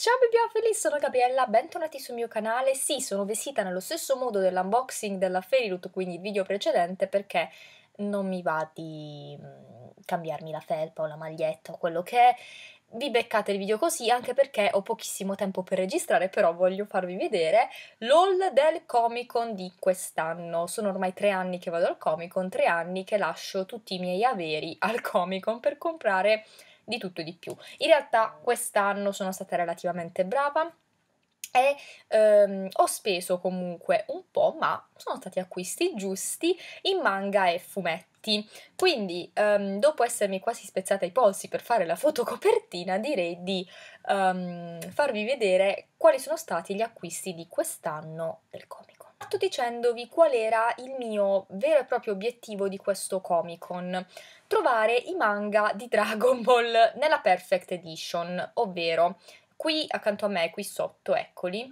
Ciao bibliofili, sono Gabriella, bentornati sul mio canale. Sì, sono vestita nello stesso modo dell'unboxing della Fairyloot, quindi il video precedente, perché non mi va di mm, cambiarmi la felpa o la maglietta o quello che è. Vi beccate il video così, anche perché ho pochissimo tempo per registrare, però voglio farvi vedere l'haul del Comic Con di quest'anno. Sono ormai tre anni che vado al Comic Con, tre anni che lascio tutti i miei averi al Comic Con per comprare di tutto e di più. In realtà quest'anno sono stata relativamente brava e ehm, ho speso comunque un po', ma sono stati acquisti giusti in manga e fumetti. Quindi, um, dopo essermi quasi spezzata i polsi per fare la fotocopertina, direi di um, farvi vedere quali sono stati gli acquisti di quest'anno del comic parto dicendovi qual era il mio vero e proprio obiettivo di questo Comic Con. Trovare i manga di Dragon Ball nella Perfect Edition, ovvero qui accanto a me, qui sotto, eccoli,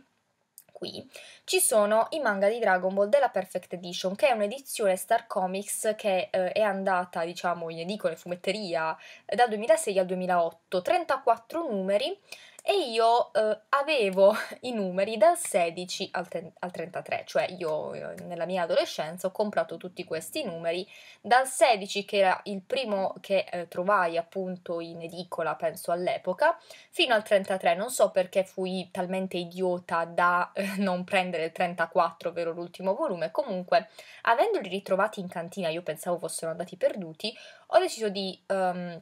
qui ci sono i manga di Dragon Ball della Perfect Edition, che è un'edizione Star Comics che eh, è andata, diciamo, in edicola, e fumetteria eh, dal 2006 al 2008, 34 numeri e io eh, avevo i numeri dal 16 al, al 33, cioè io, io eh, nella mia adolescenza ho comprato tutti questi numeri dal 16 che era il primo che eh, trovai appunto in edicola, penso all'epoca, fino al 33, non so perché fui talmente idiota da eh, non prendere il 34, ovvero l'ultimo volume, comunque avendoli ritrovati in cantina, io pensavo fossero andati perduti, ho deciso di... Um,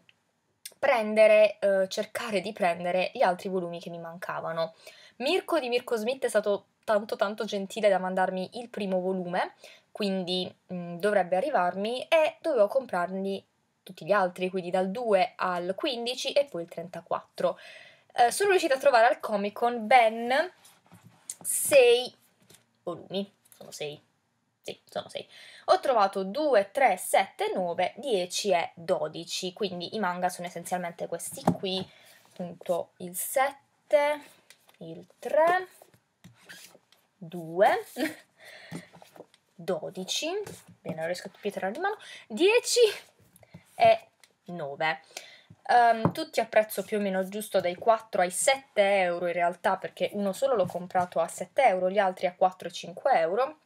prendere, eh, cercare di prendere gli altri volumi che mi mancavano. Mirko di Mirko Smith è stato tanto tanto gentile da mandarmi il primo volume, quindi mh, mm, dovrebbe arrivarmi e dovevo comprarli tutti gli altri, quindi dal 2 al 15 e poi il 34. Eh, sono riuscita a trovare al Comic Con ben 6 volumi, sono 6 sì, sono 6. Ho trovato 2, 3, 7, 9, 10 e 12, quindi i manga sono essenzialmente questi qui, appunto il 7, il 3, 2, 12, bene, non riesco a pietrare di mano, 10 e 9. Um, ehm, tutti a prezzo più o meno giusto dai 4 ai 7 euro in realtà perché uno solo l'ho comprato a 7 euro, gli altri a 4 5 euro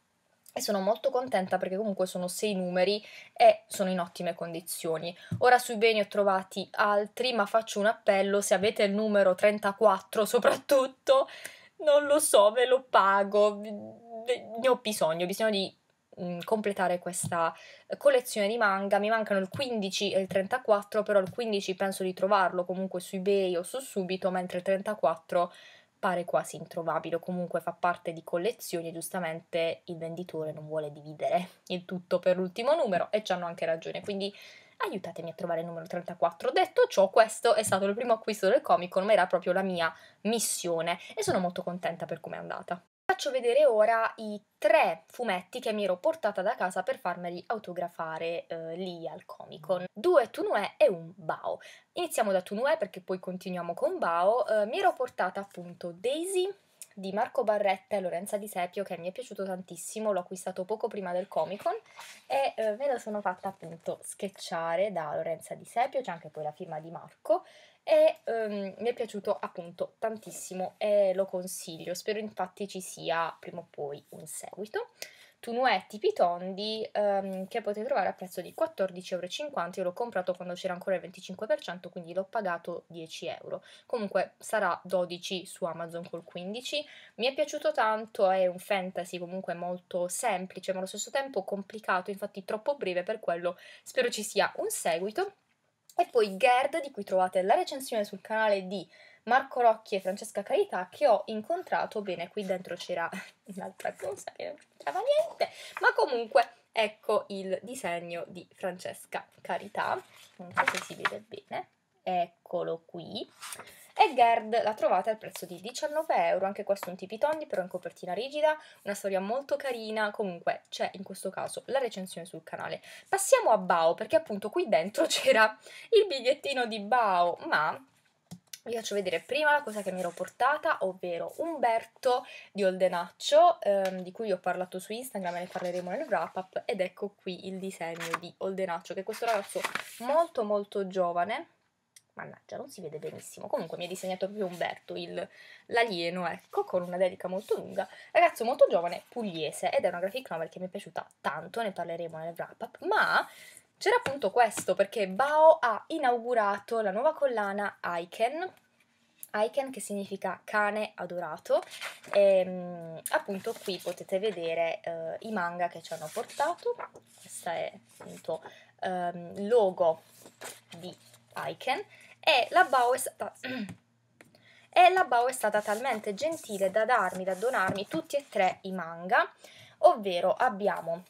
e sono molto contenta perché comunque sono sei numeri e sono in ottime condizioni. Ora sui beni ho trovati altri, ma faccio un appello, se avete il numero 34 soprattutto, non lo so, ve lo pago, ne ho bisogno, ho bisogno di mm, completare questa collezione di manga. Mi mancano il 15 e il 34, però il 15 penso di trovarlo comunque su eBay o su Subito, mentre il 34 pare quasi introvabile o comunque fa parte di collezioni e giustamente il venditore non vuole dividere il tutto per l'ultimo numero e ci hanno anche ragione, quindi aiutatemi a trovare il numero 34. Detto ciò, questo è stato il primo acquisto del Comic Con, ma era proprio la mia missione e sono molto contenta per come è andata faccio vedere ora i tre fumetti che mi ero portata da casa per farmeli autografare eh, lì al Comic Con. Due Tunue e un Bao. Iniziamo da Tunue perché poi continuiamo con Bao. Eh, mi ero portata appunto Daisy, di Marco Barretta e Lorenza Di Sepio che mi è piaciuto tantissimo, l'ho acquistato poco prima del Comic Con e eh, me lo sono fatta appunto sketchare da Lorenza Di Sepio, c'è anche poi la firma di Marco e ehm, mi è piaciuto appunto tantissimo e lo consiglio, spero infatti ci sia prima o poi un seguito tunuetti pitondi ehm, che potete trovare a prezzo di 14,50€. Io l'ho comprato quando c'era ancora il 25%, quindi l'ho pagato 10 euro. Comunque sarà 12 su Amazon col 15. Mi è piaciuto tanto, è un fantasy comunque molto semplice, ma allo stesso tempo complicato, infatti troppo breve per quello. Spero ci sia un seguito. E poi Gerd, di cui trovate la recensione sul canale di Marco Rocchi e Francesca Carità, che ho incontrato. Bene, qui dentro c'era un'altra cosa che non c'entrava niente, ma comunque ecco il disegno di Francesca Carità. Non so se si vede bene. Eccolo qui. E Gerd la trovate al prezzo di 19 euro, anche questo è un tipitondi però in copertina rigida, una storia molto carina, comunque c'è in questo caso la recensione sul canale. Passiamo a Bao perché appunto qui dentro c'era il bigliettino di Bao, ma vi faccio vedere prima la cosa che mi ero portata, ovvero Umberto di Oldenaccio, ehm, di cui ho parlato su Instagram e ne parleremo nel wrap up, ed ecco qui il disegno di Oldenaccio, che è questo ragazzo molto molto giovane, mannaggia, non si vede benissimo. Comunque mi ha disegnato proprio Umberto, il, l'alieno, ecco, con una dedica molto lunga. Ragazzo molto giovane, pugliese, ed è una graphic novel che mi è piaciuta tanto, ne parleremo nel wrap-up, ma... C'era appunto questo perché Bao ha inaugurato la nuova collana Iken, Iken che significa cane adorato e ehm, appunto qui potete vedere eh, i manga che ci hanno portato questo è appunto ehm, il logo di Iken, e la Bao è stata... e la Bao è stata talmente gentile da darmi, da donarmi tutti e tre i manga, ovvero abbiamo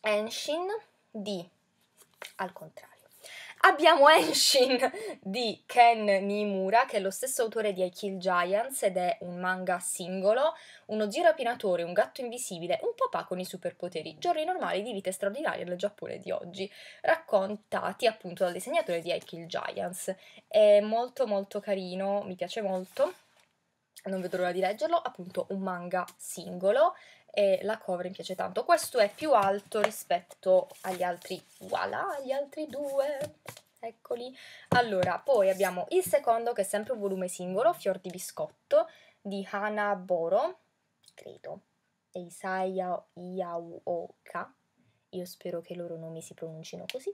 Enshin di, al contrario, Abbiamo Enshin di Ken Nimura, che è lo stesso autore di I Kill Giants ed è un manga singolo, uno girapinatore, un gatto invisibile, un papà con i superpoteri, giorni normali di vita straordinaria nel Giappone di oggi, raccontati appunto dal disegnatore di I Kill Giants. È molto molto carino, mi piace molto non vedo l'ora di leggerlo, appunto un manga singolo e la cover mi piace tanto. Questo è più alto rispetto agli altri, voilà, gli altri due, eccoli. Allora, poi abbiamo il secondo che è sempre un volume singolo, Fior di biscotto, di Hana Boro, credo, e Isaya Yaoka, io spero che i loro nomi si pronuncino così,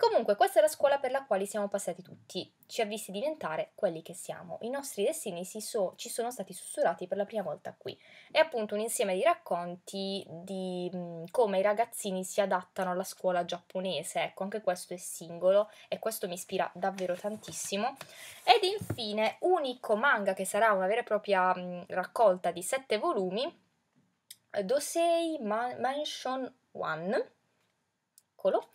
Comunque, questa è la scuola per la quale siamo passati tutti, ci ha visti diventare quelli che siamo. I nostri destini so, ci sono stati sussurrati per la prima volta qui. È appunto un insieme di racconti di mh, come i ragazzini si adattano alla scuola giapponese. Ecco, anche questo è singolo e questo mi ispira davvero tantissimo. Ed infine, unico manga che sarà una vera e propria mh, raccolta di sette volumi, eh, Dosei Man- Mansion One. Eccolo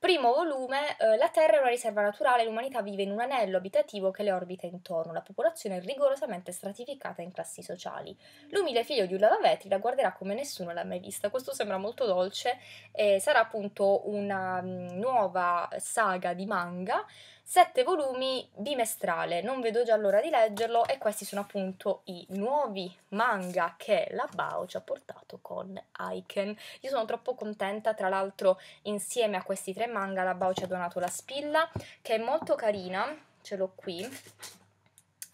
Primo volume, eh, la Terra è una riserva naturale, l'umanità vive in un anello abitativo che le orbita intorno, la popolazione è rigorosamente stratificata in classi sociali. L'umile figlio di un lavavetri la guarderà come nessuno l'ha mai vista, questo sembra molto dolce e sarà appunto una mm, nuova saga di manga sette volumi bimestrale, non vedo già l'ora di leggerlo e questi sono appunto i nuovi manga che la Bao ci ha portato con Aiken. Io sono troppo contenta, tra l'altro insieme a questi tre manga la Bao ci ha donato la spilla che è molto carina, ce l'ho qui,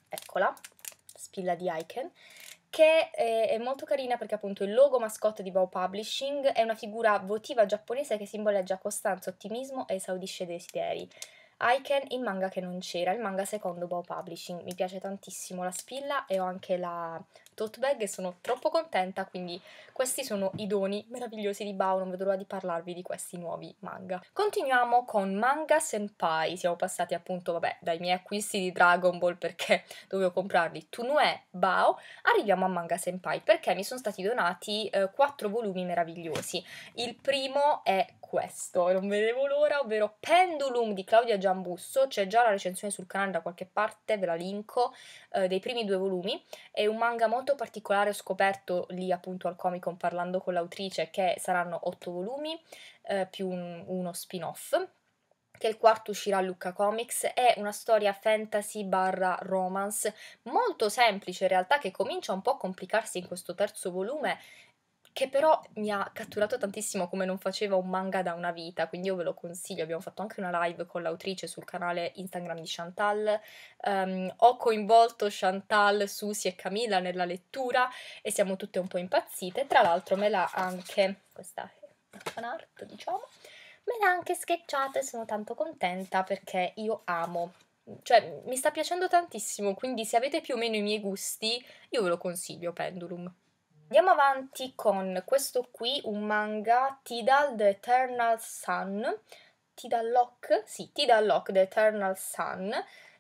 eccola, spilla di Aiken che eh, è molto carina perché appunto il logo mascotte di Bow Publishing è una figura votiva giapponese che simboleggia costanza, ottimismo e esaudisce desideri. Iken il manga che non c'era, il manga secondo Bow Publishing, mi piace tantissimo la spilla e ho anche la tote bag e sono troppo contenta, quindi questi sono i doni meravigliosi di Bao, non vedo l'ora di parlarvi di questi nuovi manga. Continuiamo con Manga Senpai, siamo passati appunto, vabbè, dai miei acquisti di Dragon Ball perché dovevo comprarli Tunue Bao, arriviamo a Manga Senpai perché mi sono stati donati eh, quattro volumi meravigliosi. Il primo è questo, non vedevo l'ora, ovvero Pendulum di Claudia Giambusso, c'è già la recensione sul canale da qualche parte, ve la linko, eh, dei primi due volumi, è un manga molto molto particolare ho scoperto lì appunto al Comic Con parlando con l'autrice che saranno otto volumi eh, più un, uno spin-off che il quarto uscirà a Lucca Comics, è una storia fantasy barra romance molto semplice in realtà che comincia un po' a complicarsi in questo terzo volume che però mi ha catturato tantissimo come non faceva un manga da una vita, quindi io ve lo consiglio, abbiamo fatto anche una live con l'autrice sul canale Instagram di Chantal, um, ho coinvolto Chantal, Susi e Camilla nella lettura e siamo tutte un po' impazzite, tra l'altro me l'ha anche, questa è una fan art diciamo, me l'ha anche sketchata e sono tanto contenta perché io amo cioè mi sta piacendo tantissimo, quindi se avete più o meno i miei gusti, io ve lo consiglio Pendulum. Andiamo avanti con questo qui, un manga Tidal The Eternal Sun, Tidal Lock, sì, Tidal Lock The Eternal Sun,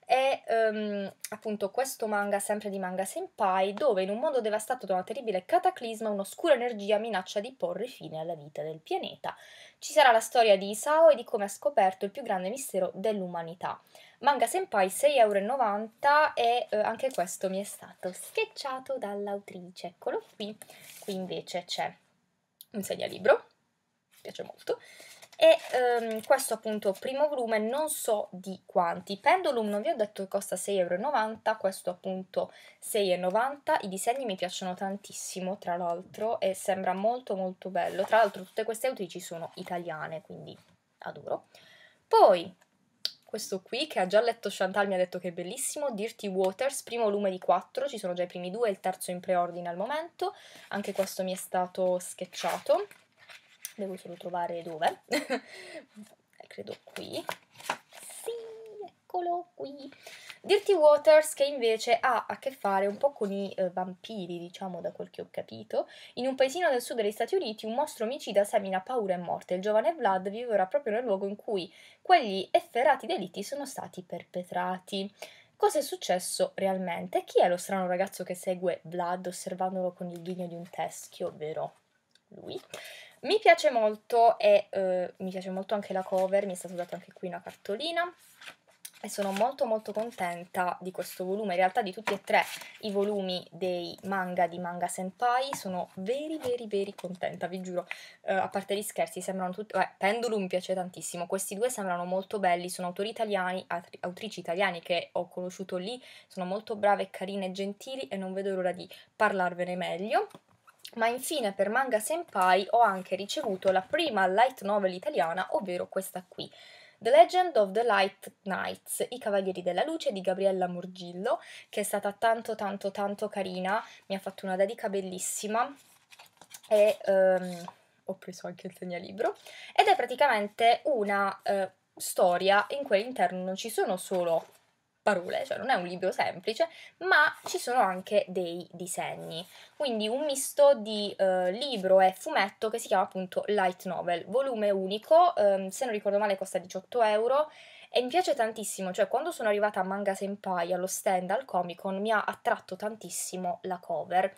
è um, appunto questo manga sempre di manga senpai dove in un mondo devastato da una terribile cataclisma un'oscura energia minaccia di porre fine alla vita del pianeta ci sarà la storia di Isao e di come ha scoperto il più grande mistero dell'umanità. Manga Senpai 6,90 euro e eh, anche questo mi è stato schiacciato dall'autrice. Eccolo qui. Qui invece c'è un segnalibro, mi piace molto e ehm, questo appunto primo volume non so di quanti. Pendulum non vi ho detto che costa 6,90 euro questo appunto 6,90€, i disegni mi piacciono tantissimo tra l'altro e sembra molto molto bello, tra l'altro tutte queste autrici sono italiane quindi adoro. Poi questo qui che ha già letto Chantal mi ha detto che è bellissimo, Dirty Waters, primo volume di 4, ci sono già i primi due, il terzo in preordine al momento, anche questo mi è stato schiacciato devo solo trovare dove, eh, credo qui, sì, eccolo qui. Dirty Waters che invece ha a che fare un po' con i eh, vampiri, diciamo da quel che ho capito. In un paesino del sud degli Stati Uniti un mostro omicida semina paura e morte. Il giovane Vlad vivrà proprio nel luogo in cui quegli efferati delitti sono stati perpetrati. Cosa è successo realmente? Chi è lo strano ragazzo che segue Vlad osservandolo con il ghigno di un teschio, ovvero lui? Mi piace molto e eh, mi piace molto anche la cover, mi è stata data anche qui una cartolina e sono molto molto contenta di questo volume, in realtà di tutti e tre i volumi dei manga di Manga Senpai, sono veri veri veri contenta, vi giuro, eh, a parte gli scherzi sembrano tutti, eh, Pendulum mi piace tantissimo, questi due sembrano molto belli, sono autori italiani, atri, autrici italiani che ho conosciuto lì, sono molto brave, carine e gentili e non vedo l'ora di parlarvene meglio ma infine per Manga Senpai ho anche ricevuto la prima light novel italiana, ovvero questa qui. The Legend of the Light Knights, I Cavalieri della Luce di Gabriella Morgillo, che è stata tanto tanto tanto carina, mi ha fatto una dedica bellissima e um, ho preso anche il segnalibro ed è praticamente una uh, storia in cui all'interno non ci sono solo parole, cioè non è un libro semplice, ma ci sono anche dei disegni. Quindi un misto di eh, libro e fumetto che si chiama appunto Light Novel, volume unico, ehm, se non ricordo male costa 18 euro e mi piace tantissimo, cioè quando sono arrivata a Manga Senpai allo stand al Comic Con mi ha attratto tantissimo la cover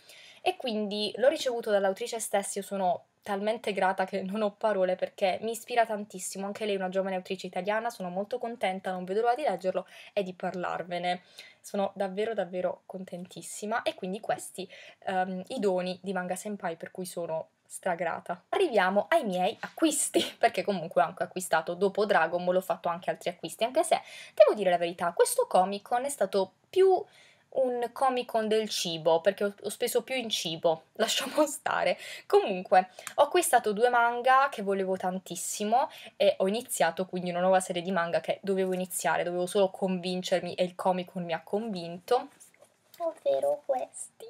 e quindi l'ho ricevuto dall'autrice stessa, io sono talmente grata che non ho parole perché mi ispira tantissimo, anche lei è una giovane autrice italiana, sono molto contenta, non vedo l'ora di leggerlo e di parlarvene. Sono davvero davvero contentissima e quindi questi um, i doni di Manga Senpai per cui sono stragrata. Arriviamo ai miei acquisti, perché comunque ho anche acquistato dopo Dragon Ball, ho fatto anche altri acquisti, anche se devo dire la verità, questo Comic Con è stato più un Comic Con del cibo, perché ho speso più in cibo, lasciamo stare. Comunque, ho acquistato due manga che volevo tantissimo e ho iniziato quindi una nuova serie di manga che dovevo iniziare, dovevo solo convincermi e il Comic Con mi ha convinto. Ovvero questi.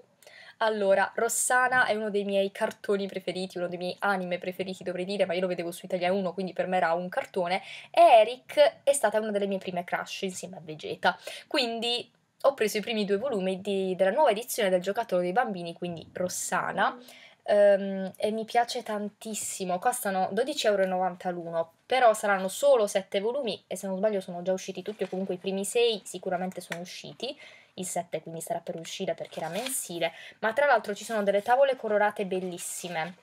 Allora, Rossana è uno dei miei cartoni preferiti, uno dei miei anime preferiti dovrei dire, ma io lo vedevo su Italia 1, quindi per me era un cartone. E Eric è stata una delle mie prime crush insieme a Vegeta. Quindi ho preso i primi due volumi di, della nuova edizione del Giocattolo dei Bambini, quindi Rossana, um, e mi piace tantissimo. Costano 12,90 euro l'uno, però saranno solo 7 volumi e se non sbaglio sono già usciti tutti, o comunque i primi 6 sicuramente sono usciti. Il 7 quindi sarà per uscire perché era mensile, ma tra l'altro ci sono delle tavole colorate bellissime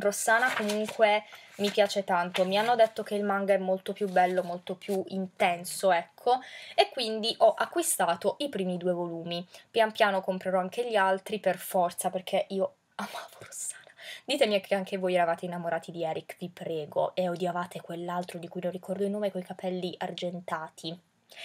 Rossana comunque mi piace tanto, mi hanno detto che il manga è molto più bello, molto più intenso, ecco, e quindi ho acquistato i primi due volumi. Pian piano comprerò anche gli altri per forza perché io amavo Rossana. Ditemi che anche voi eravate innamorati di Eric, vi prego, e odiavate quell'altro di cui non ricordo il nome, coi capelli argentati.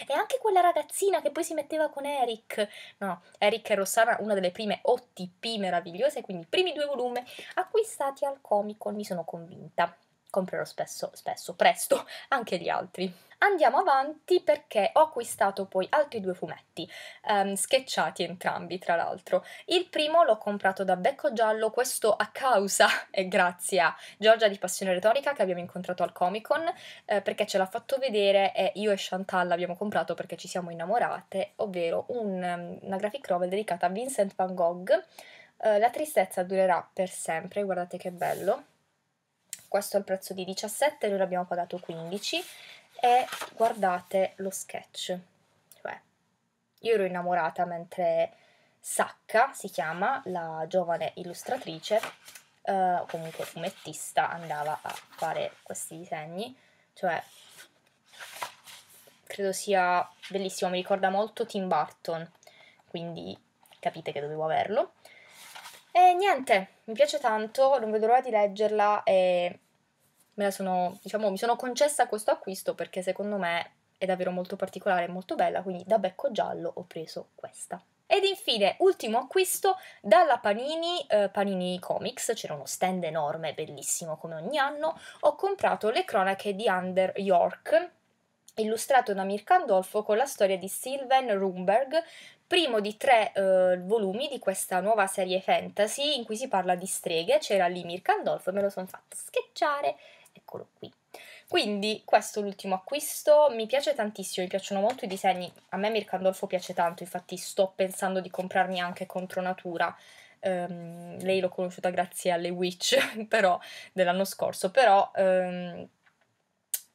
E anche quella ragazzina che poi si metteva con Eric. No, Eric e Rossana, una delle prime OTP meravigliose, quindi i primi due volumi acquistati al Comic Con, mi sono convinta comprerò spesso, spesso, presto anche gli altri. Andiamo avanti perché ho acquistato poi altri due fumetti, um, ehm, sketchati entrambi tra l'altro. Il primo l'ho comprato da Becco Giallo, questo a causa e grazie a Giorgia di Passione Retorica che abbiamo incontrato al Comic Con eh, perché ce l'ha fatto vedere e io e Chantal l'abbiamo comprato perché ci siamo innamorate, ovvero un, ehm, una graphic novel dedicata a Vincent van Gogh. Eh, la tristezza durerà per sempre, guardate che bello questo è il prezzo di 17, noi l'abbiamo pagato 15 e guardate lo sketch, cioè io ero innamorata mentre Sacca, si chiama, la giovane illustratrice, eh, comunque fumettista, andava a fare questi disegni, cioè credo sia bellissimo, mi ricorda molto Tim Burton, quindi capite che dovevo averlo. E niente, mi piace tanto, non vedo l'ora di leggerla e me la sono, diciamo, mi sono concessa questo acquisto perché secondo me è davvero molto particolare e molto bella, quindi da becco giallo ho preso questa. Ed infine, ultimo acquisto dalla Panini, eh, Panini Comics, c'era uno stand enorme, bellissimo come ogni anno, ho comprato le cronache di Under York, illustrato da Mirka Andolfo con la storia di Sylvan Rumberg, primo di tre eh, volumi di questa nuova serie fantasy in cui si parla di streghe, c'era lì Mirkandolfo e me lo sono fatto schiacciare, eccolo qui. Quindi questo è l'ultimo acquisto, mi piace tantissimo, mi piacciono molto i disegni, a me Mirkandolfo piace tanto, infatti sto pensando di comprarmi anche contro natura, um, lei l'ho conosciuta grazie alle Witch però, dell'anno scorso, però um,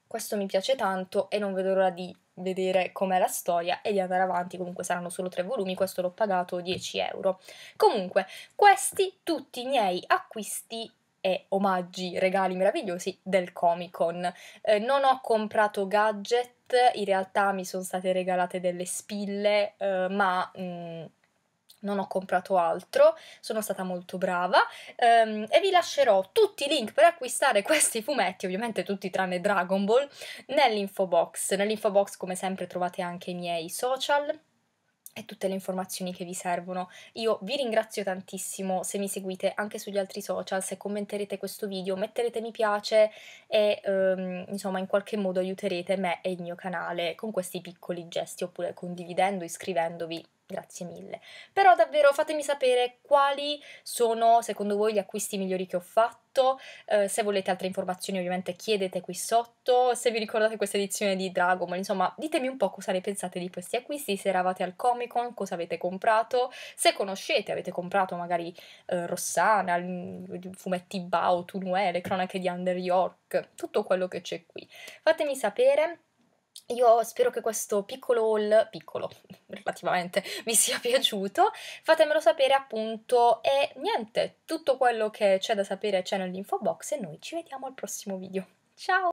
questo mi piace tanto e non vedo l'ora di vedere com'è la storia e di andare avanti, comunque saranno solo tre volumi, questo l'ho pagato 10 euro. Comunque, questi tutti i miei acquisti e omaggi, regali meravigliosi del Comic Con. Eh, non ho comprato gadget, in realtà mi sono state regalate delle spille, eh, ma... Mh, mm, non ho comprato altro, sono stata molto brava ehm, e vi lascerò tutti i link per acquistare questi fumetti, ovviamente tutti tranne Dragon Ball, nell'info box. Nell'info box come sempre trovate anche i miei social e tutte le informazioni che vi servono. Io vi ringrazio tantissimo se mi seguite anche sugli altri social, se commenterete questo video, metterete mi piace e ehm, insomma in qualche modo aiuterete me e il mio canale con questi piccoli gesti oppure condividendo, iscrivendovi Grazie mille. Però davvero fatemi sapere quali sono secondo voi gli acquisti migliori che ho fatto. Eh, se volete altre informazioni ovviamente chiedete qui sotto. Se vi ricordate questa edizione di Dragon, insomma ditemi un po' cosa ne pensate di questi acquisti, se eravate al Comic Con, cosa avete comprato, se conoscete, avete comprato magari eh, Rossana, fumetti Bao, Tunue, le cronache di Under York, tutto quello che c'è qui. Fatemi sapere. Io spero che questo piccolo haul, piccolo relativamente, vi sia piaciuto. Fatemelo sapere appunto e niente, tutto quello che c'è da sapere c'è nell'info box e noi ci vediamo al prossimo video. Ciao!